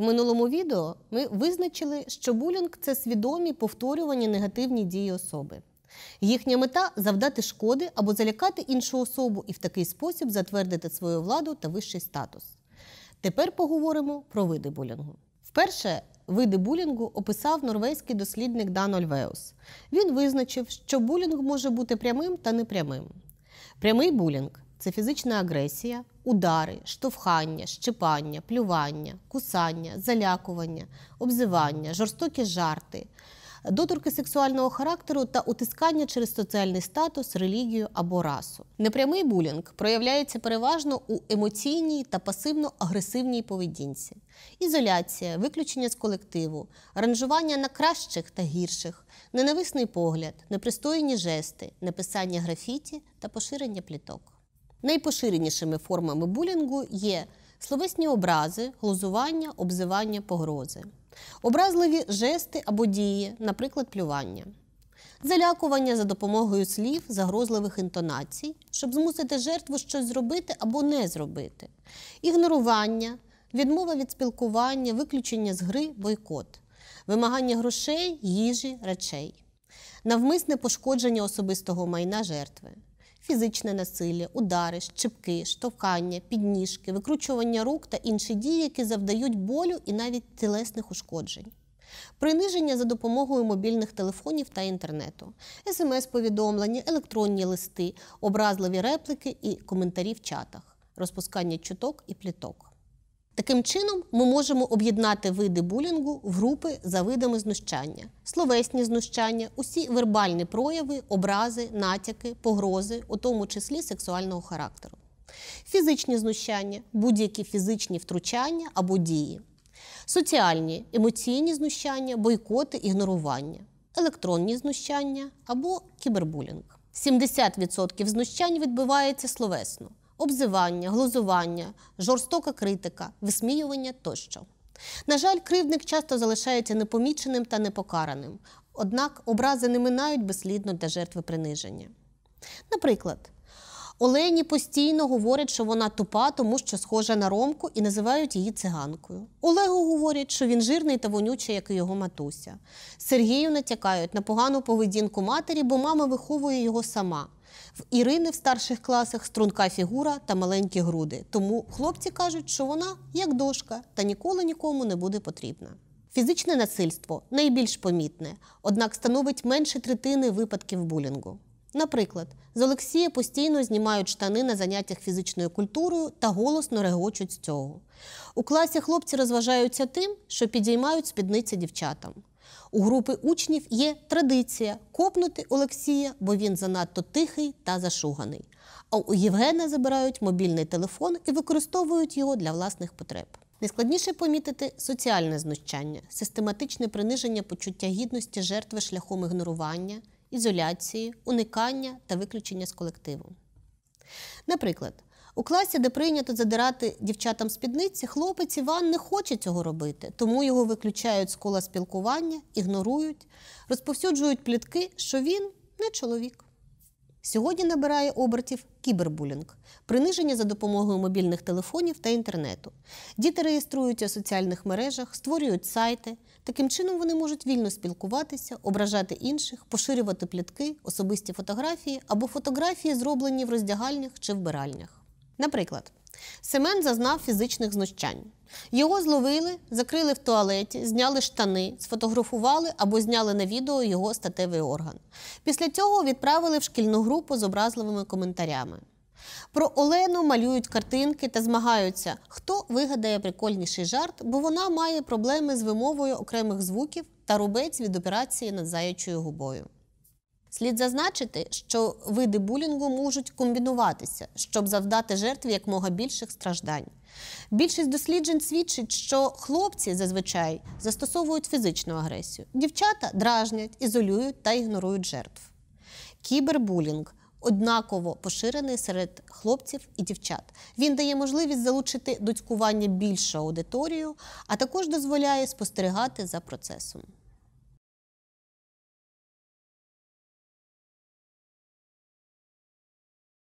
В минулому відео ми визначили, що булінг це свідомі повторювані негативні дії особи. Їхня мета завдати шкоди або залякати іншу особу і в такий спосіб затвердити свою владу та вищий статус. Тепер поговоримо про види булінгу. Вперше види булінгу описав норвезький дослідник Дан Ольвеус. Він визначив, що булінг може бути прямим та непрямим. Прямий булінг це фізична агресія, удари, штовхання, щепання, плювання, кусання, залякування, обзивання, жорстокі жарти доторки сексуального характеру та утискання через соціальний статус, релігію або расу. Непрямий булінг проявляється переважно у емоційній та пасивно-агресивній поведінці, ізоляція, виключення з колективу, ранжування на кращих та гірших, ненависний погляд, непристойні жести, написання графіті та поширення пліток. Найпоширенішими формами булінгу є словесні образи, глузування, обзивання, погрози образливі жести або дії, наприклад, плювання, залякування за допомогою слів, загрозливих інтонацій, щоб змусити жертву щось зробити або не зробити, ігнорування, відмова від спілкування, виключення з гри, бойкот, вимагання грошей, їжі, речей, навмисне пошкодження особистого майна жертви фізичне насилля, удари, щепки, штовхання, підніжки, викручування рук та інші дії, які завдають болю і навіть тілесних ушкоджень. Приниження за допомогою мобільних телефонів та інтернету, смс-повідомлення, електронні листи, образливі реплики і коментарі в чатах, розпускання чуток і пліток. Таким чином, ми можемо об'єднати види булінгу в групи за видами знущання, словесні знущання, усі вербальні прояви, образи, натяки, погрози, у тому числі сексуального характеру, фізичні знущання, будь-які фізичні втручання або дії, соціальні емоційні знущання, бойкоти, ігнорування, електронні знущання або кібербулінг. 70% знущань відбувається словесно обзивання, глузування, жорстока критика, висміювання тощо. На жаль, кривдник часто залишається непоміченим та непокараним, однак образи не минають безслідно для жертви приниження. Наприклад, Олені постійно говорять, що вона тупа, тому що схожа на ромку, і називають її циганкою. Олегу говорять, що він жирний та вонючий, як і його матуся. Сергію натякають на погану поведінку матері, бо мама виховує його сама. В Ірини в старших класах струнка фігура та маленькі груди. Тому хлопці кажуть, що вона як дошка та ніколи нікому не буде потрібна. Фізичне насильство найбільш помітне, однак становить менше третини випадків булінгу. Наприклад, з Олексія постійно знімають штани на заняттях фізичною культурою та голосно регочуть з цього. У класі хлопці розважаються тим, що підіймають спідниці дівчатам. У групи учнів є традиція копнути Олексія, бо він занадто тихий та зашуганий. А у Євгена забирають мобільний телефон і використовують його для власних потреб. Найскладніше помітити соціальне знущання, систематичне приниження почуття гідності жертви шляхом ігнорування, ізоляції, уникання та виключення з колективу. Наприклад, у класі, де прийнято задирати дівчатам спідниці, хлопець Іван не хоче цього робити, тому його виключають з кола спілкування, ігнорують, розповсюджують плітки, що він не чоловік. Сьогодні набирає обертів кібербулінг, приниження за допомогою мобільних телефонів та інтернету. Діти реєструються у соціальних мережах, створюють сайти. Таким чином вони можуть вільно спілкуватися, ображати інших, поширювати плітки, особисті фотографії або фотографії, зроблені в роздягальнях чи вбиральнях. Наприклад, Семен зазнав фізичних знущань. Його зловили, закрили в туалеті, зняли штани, сфотографували або зняли на відео його статевий орган. Після цього відправили в шкільну групу з образливими коментарями. Про Олену малюють картинки та змагаються, хто вигадає прикольніший жарт, бо вона має проблеми з вимовою окремих звуків та рубець від операції над заячою губою. Слід зазначити, що види булінгу можуть комбінуватися, щоб завдати жертві якмога більших страждань. Більшість досліджень свідчить, що хлопці зазвичай застосовують фізичну агресію, дівчата дражнять, ізолюють та ігнорують жертв. Кібербулінг однаково поширений серед хлопців і дівчат. Він дає можливість залучити до цькування більшу аудиторію, а також дозволяє спостерігати за процесом.